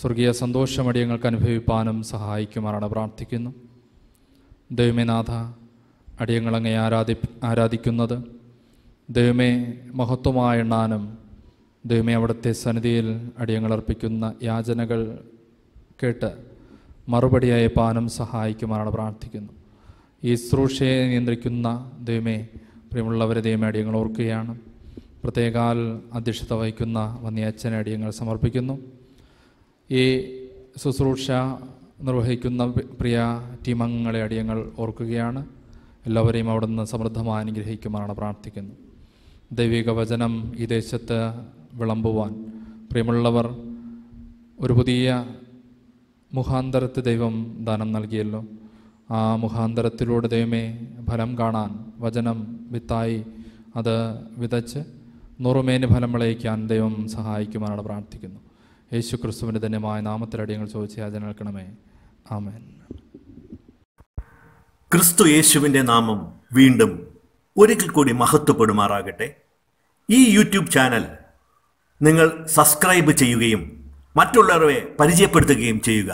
സ്വർഗീയ സന്തോഷമടിയങ്ങൾക്ക് അനുഭവിപ്പാനും സഹായിക്കുമാറാണ് പ്രാർത്ഥിക്കുന്നു ദൈവമേനാഥ അടിയങ്ങളങ്ങെ ആരാധി ആരാധിക്കുന്നത് ദൈവമേ മഹത്വമായ എണ്ണാനും ദൈവമേ അവിടുത്തെ സന്നിധിയിൽ അടിയങ്ങൾ അർപ്പിക്കുന്ന യാചനകൾ കേട്ട് മറുപടിയായി പാനം സഹായിക്കുമാറാണ് പ്രാർത്ഥിക്കുന്നു ഈ ശ്രൂഷയെ നിയന്ത്രിക്കുന്ന ദൈവമേ പ്രിയമുള്ളവരെ ദൈവമേ അടിയങ്ങൾ ഓർക്കുകയാണ് പ്രത്യേകാൽ അധ്യക്ഷത വഹിക്കുന്ന വന്യ അടിയങ്ങൾ സമർപ്പിക്കുന്നു ഈ ശുശ്രൂഷ നിർവഹിക്കുന്ന പ്രിയ ടീമംഗങ്ങളെ അടിയങ്ങൾ ഓർക്കുകയാണ് എല്ലാവരെയും അവിടെ നിന്ന് സമൃദ്ധമായി അനുഗ്രഹിക്കുവാനാണ് പ്രാർത്ഥിക്കുന്നു ദൈവിക വചനം ഈ ദേശത്ത് വിളമ്പുവാൻ പ്രിയമുള്ളവർ ഒരു പുതിയ മുഖാന്തരത്ത് ദൈവം ദാനം നൽകിയല്ലോ ആ മുഖാന്തരത്തിലൂടെ ദൈവമേ ഫലം കാണാൻ വചനം വിത്തായി അത് വിതച്ച് നൂറുമേന് ഫലം വിളയിക്കാൻ ദൈവം സഹായിക്കുവാനാണ് പ്രാർത്ഥിക്കുന്നു യേശു ക്രിസ്തുവിൻ്റെ ധന്യമായ നാമത്തിലടിയങ്ങൾ ചോദിച്ച് യാചന നൽകണമേ ആമേൻ ക്രിസ്തു യേശുവിൻ്റെ നാമം വീണ്ടും ഒരിക്കൽ കൂടി മഹത്വപ്പെടുമാറാകട്ടെ ഈ യൂട്യൂബ് ചാനൽ നിങ്ങൾ സബ്സ്ക്രൈബ് ചെയ്യുകയും മറ്റുള്ളവരെ പരിചയപ്പെടുത്തുകയും ചെയ്യുക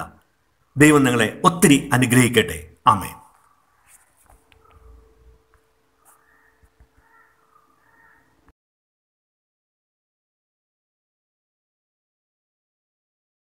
ദൈവം നിങ്ങളെ ഒത്തിരി അനുഗ്രഹിക്കട്ടെ ആമേൻ